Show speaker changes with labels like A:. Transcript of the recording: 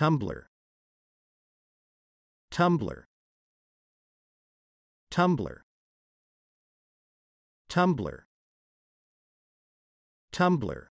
A: Tumblr Tumblr Tumblr Tumblr Tumblr